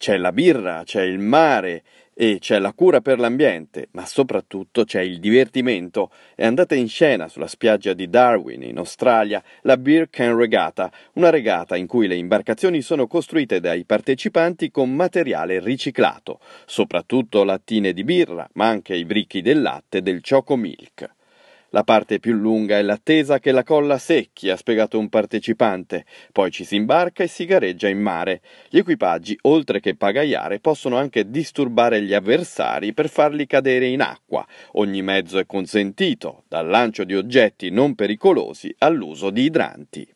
c'è la birra, c'è il mare e c'è la cura per l'ambiente, ma soprattutto c'è il divertimento. È andata in scena sulla spiaggia di Darwin, in Australia, la Beer Can Regatta, una regata in cui le imbarcazioni sono costruite dai partecipanti con materiale riciclato, soprattutto lattine di birra, ma anche i bricchi del latte e del Choco Milk. La parte più lunga è l'attesa che la colla secchi, ha spiegato un partecipante. Poi ci si imbarca e si gareggia in mare. Gli equipaggi, oltre che pagaiare, possono anche disturbare gli avversari per farli cadere in acqua. Ogni mezzo è consentito, dal lancio di oggetti non pericolosi all'uso di idranti.